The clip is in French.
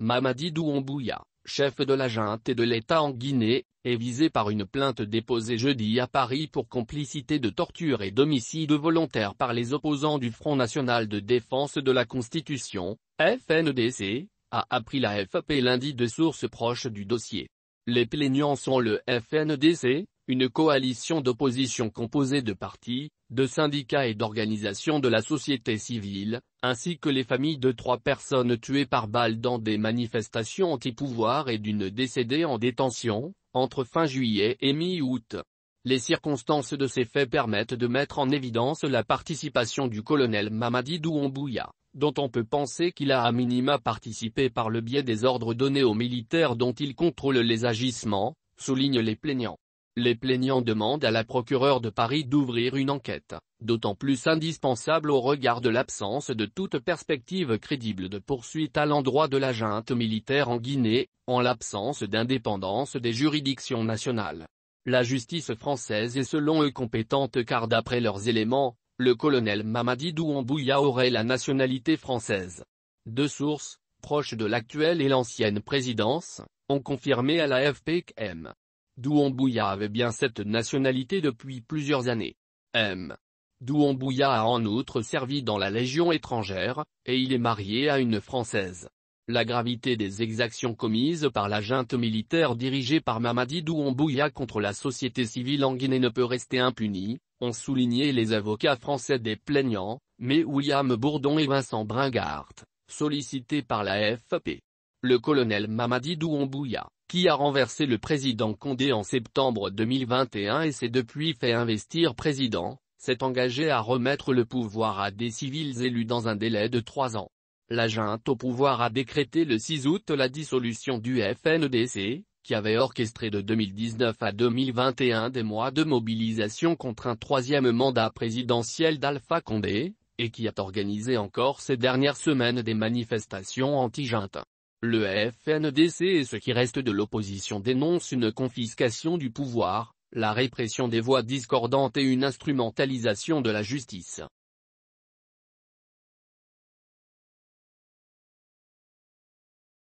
Mamadi Douambouya, chef de la junte et de l'État en Guinée, est visé par une plainte déposée jeudi à Paris pour complicité de torture et d'homicide volontaire par les opposants du Front National de Défense de la Constitution, FNDC, a appris la FAP lundi de sources proches du dossier. Les plaignants sont le FNDC, une coalition d'opposition composée de partis, de syndicats et d'organisations de la société civile, ainsi que les familles de trois personnes tuées par balles dans des manifestations anti-pouvoir et d'une décédée en détention, entre fin juillet et mi-août. Les circonstances de ces faits permettent de mettre en évidence la participation du colonel Mamadi Doumbouya, dont on peut penser qu'il a à minima participé par le biais des ordres donnés aux militaires dont il contrôle les agissements, soulignent les plaignants. Les plaignants demandent à la procureure de Paris d'ouvrir une enquête, d'autant plus indispensable au regard de l'absence de toute perspective crédible de poursuite à l'endroit de la junte militaire en Guinée, en l'absence d'indépendance des juridictions nationales. La justice française est selon eux compétente car d'après leurs éléments, le colonel Mamadi Douambouya aurait la nationalité française. Deux sources, proches de l'actuelle et l'ancienne présidence, ont confirmé à la FPKM Douambouya avait bien cette nationalité depuis plusieurs années. M. Douambouya a en outre servi dans la Légion étrangère, et il est marié à une Française. La gravité des exactions commises par la junte militaire dirigée par Mamadi Douambouya contre la société civile en Guinée ne peut rester impunie, ont souligné les avocats français des plaignants, mais William Bourdon et Vincent Bringart, sollicités par la FP. Le colonel Mamadi Douambouya qui a renversé le président Condé en septembre 2021 et s'est depuis fait investir président, s'est engagé à remettre le pouvoir à des civils élus dans un délai de trois ans. La junte au pouvoir a décrété le 6 août la dissolution du FNDC, qui avait orchestré de 2019 à 2021 des mois de mobilisation contre un troisième mandat présidentiel d'Alpha Condé, et qui a organisé encore ces dernières semaines des manifestations anti-junte. Le FNDC et ce qui reste de l'opposition dénoncent une confiscation du pouvoir, la répression des voix discordantes et une instrumentalisation de la justice.